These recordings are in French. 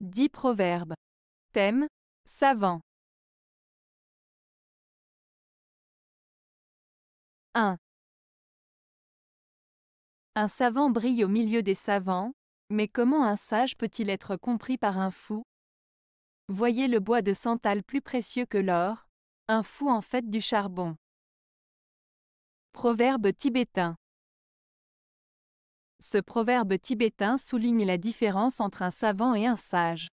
10 proverbes. Thème Savant. 1. Un savant brille au milieu des savants, mais comment un sage peut-il être compris par un fou Voyez le bois de santal plus précieux que l'or, un fou en fait du charbon. Proverbe tibétain. Ce proverbe tibétain souligne la différence entre un savant et un sage.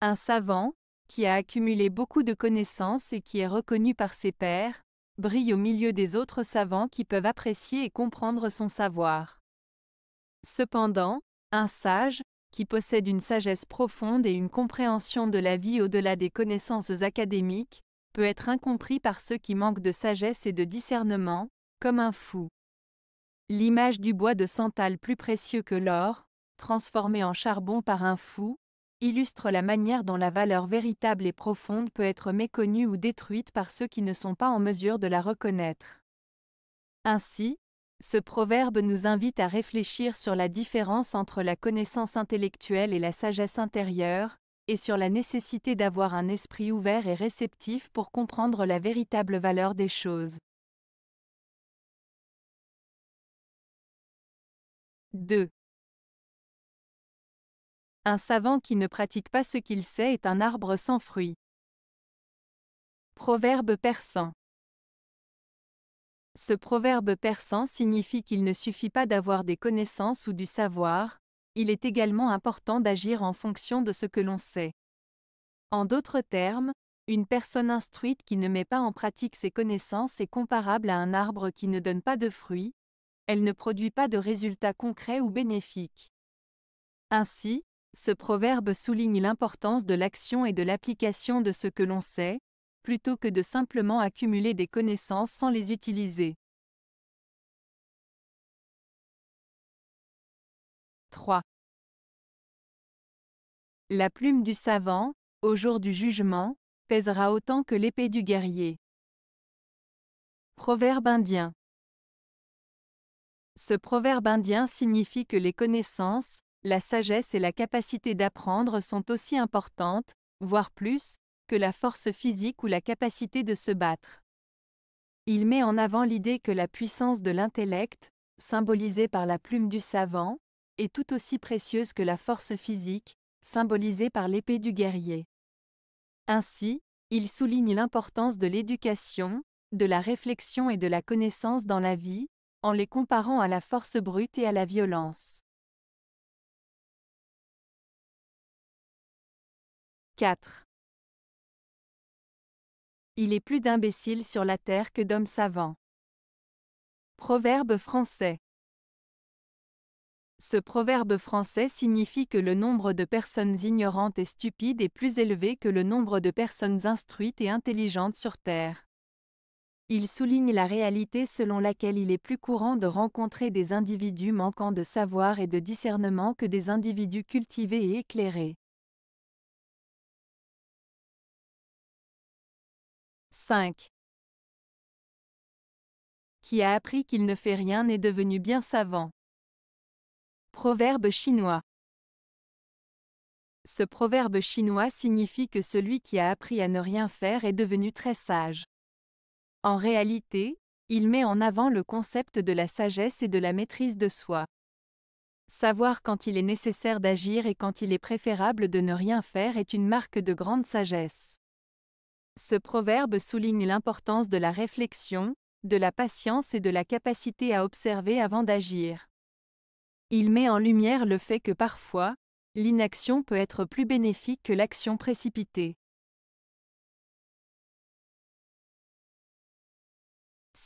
Un savant, qui a accumulé beaucoup de connaissances et qui est reconnu par ses pairs, brille au milieu des autres savants qui peuvent apprécier et comprendre son savoir. Cependant, un sage, qui possède une sagesse profonde et une compréhension de la vie au-delà des connaissances académiques, peut être incompris par ceux qui manquent de sagesse et de discernement, comme un fou. L'image du bois de santal plus précieux que l'or, transformé en charbon par un fou, illustre la manière dont la valeur véritable et profonde peut être méconnue ou détruite par ceux qui ne sont pas en mesure de la reconnaître. Ainsi, ce proverbe nous invite à réfléchir sur la différence entre la connaissance intellectuelle et la sagesse intérieure, et sur la nécessité d'avoir un esprit ouvert et réceptif pour comprendre la véritable valeur des choses. 2. Un savant qui ne pratique pas ce qu'il sait est un arbre sans fruit. Proverbe persan. Ce proverbe persan signifie qu'il ne suffit pas d'avoir des connaissances ou du savoir, il est également important d'agir en fonction de ce que l'on sait. En d'autres termes, une personne instruite qui ne met pas en pratique ses connaissances est comparable à un arbre qui ne donne pas de fruits, elle ne produit pas de résultats concrets ou bénéfiques. Ainsi, ce proverbe souligne l'importance de l'action et de l'application de ce que l'on sait, plutôt que de simplement accumuler des connaissances sans les utiliser. 3. La plume du savant, au jour du jugement, pèsera autant que l'épée du guerrier. Proverbe indien. Ce proverbe indien signifie que les connaissances, la sagesse et la capacité d'apprendre sont aussi importantes, voire plus, que la force physique ou la capacité de se battre. Il met en avant l'idée que la puissance de l'intellect, symbolisée par la plume du savant, est tout aussi précieuse que la force physique, symbolisée par l'épée du guerrier. Ainsi, il souligne l'importance de l'éducation, de la réflexion et de la connaissance dans la vie, en les comparant à la force brute et à la violence. 4. Il est plus d'imbéciles sur la terre que d'hommes savants. Proverbe français. Ce proverbe français signifie que le nombre de personnes ignorantes et stupides est plus élevé que le nombre de personnes instruites et intelligentes sur Terre. Il souligne la réalité selon laquelle il est plus courant de rencontrer des individus manquant de savoir et de discernement que des individus cultivés et éclairés. 5. Qui a appris qu'il ne fait rien n'est devenu bien savant. Proverbe chinois. Ce proverbe chinois signifie que celui qui a appris à ne rien faire est devenu très sage. En réalité, il met en avant le concept de la sagesse et de la maîtrise de soi. Savoir quand il est nécessaire d'agir et quand il est préférable de ne rien faire est une marque de grande sagesse. Ce proverbe souligne l'importance de la réflexion, de la patience et de la capacité à observer avant d'agir. Il met en lumière le fait que parfois, l'inaction peut être plus bénéfique que l'action précipitée.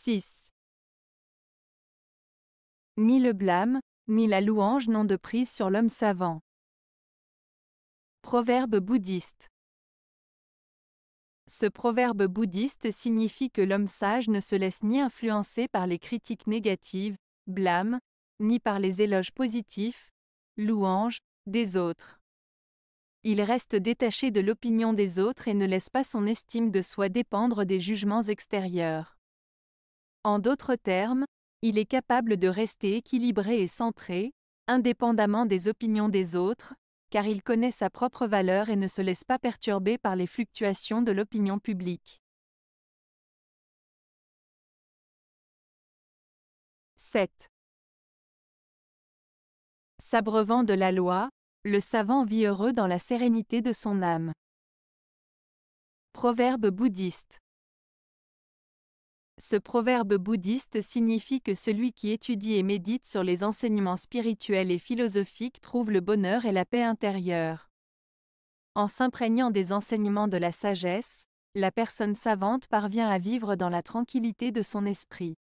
6. Ni le blâme, ni la louange n'ont de prise sur l'homme savant. Proverbe bouddhiste. Ce proverbe bouddhiste signifie que l'homme sage ne se laisse ni influencer par les critiques négatives, blâme, ni par les éloges positifs, louanges, des autres. Il reste détaché de l'opinion des autres et ne laisse pas son estime de soi dépendre des jugements extérieurs. En d'autres termes, il est capable de rester équilibré et centré, indépendamment des opinions des autres, car il connaît sa propre valeur et ne se laisse pas perturber par les fluctuations de l'opinion publique. 7. S'abreuvant de la loi, le savant vit heureux dans la sérénité de son âme. Proverbe bouddhiste ce proverbe bouddhiste signifie que celui qui étudie et médite sur les enseignements spirituels et philosophiques trouve le bonheur et la paix intérieure. En s'imprégnant des enseignements de la sagesse, la personne savante parvient à vivre dans la tranquillité de son esprit.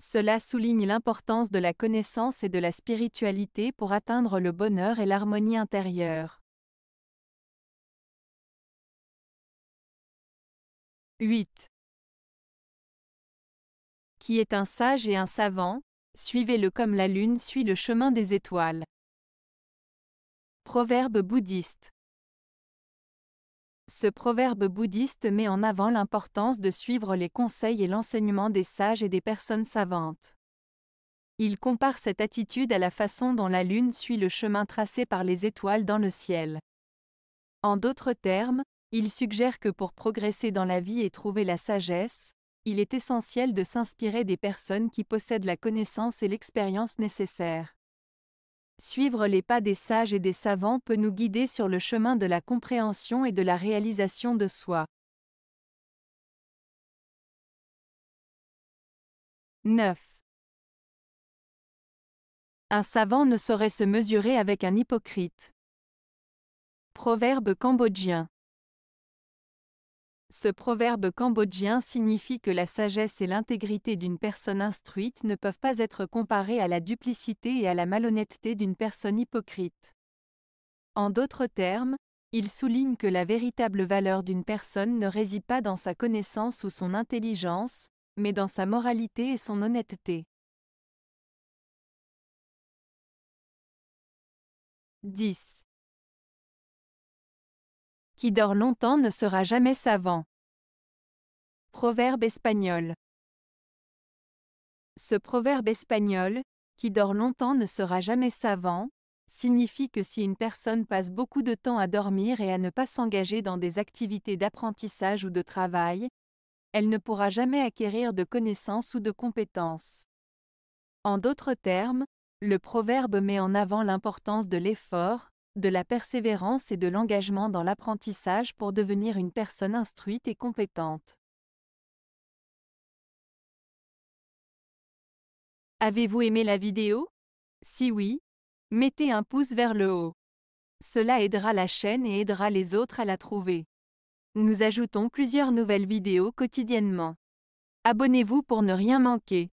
Cela souligne l'importance de la connaissance et de la spiritualité pour atteindre le bonheur et l'harmonie intérieure. 8 qui est un sage et un savant, suivez-le comme la lune suit le chemin des étoiles. Proverbe bouddhiste Ce proverbe bouddhiste met en avant l'importance de suivre les conseils et l'enseignement des sages et des personnes savantes. Il compare cette attitude à la façon dont la lune suit le chemin tracé par les étoiles dans le ciel. En d'autres termes, il suggère que pour progresser dans la vie et trouver la sagesse, il est essentiel de s'inspirer des personnes qui possèdent la connaissance et l'expérience nécessaires. Suivre les pas des sages et des savants peut nous guider sur le chemin de la compréhension et de la réalisation de soi. 9. Un savant ne saurait se mesurer avec un hypocrite. Proverbe cambodgien. Ce proverbe cambodgien signifie que la sagesse et l'intégrité d'une personne instruite ne peuvent pas être comparées à la duplicité et à la malhonnêteté d'une personne hypocrite. En d'autres termes, il souligne que la véritable valeur d'une personne ne réside pas dans sa connaissance ou son intelligence, mais dans sa moralité et son honnêteté. 10 qui dort longtemps ne sera jamais savant. Proverbe espagnol. Ce proverbe espagnol, qui dort longtemps ne sera jamais savant, signifie que si une personne passe beaucoup de temps à dormir et à ne pas s'engager dans des activités d'apprentissage ou de travail, elle ne pourra jamais acquérir de connaissances ou de compétences. En d'autres termes, le proverbe met en avant l'importance de l'effort, de la persévérance et de l'engagement dans l'apprentissage pour devenir une personne instruite et compétente. Avez-vous aimé la vidéo Si oui, mettez un pouce vers le haut. Cela aidera la chaîne et aidera les autres à la trouver. Nous ajoutons plusieurs nouvelles vidéos quotidiennement. Abonnez-vous pour ne rien manquer.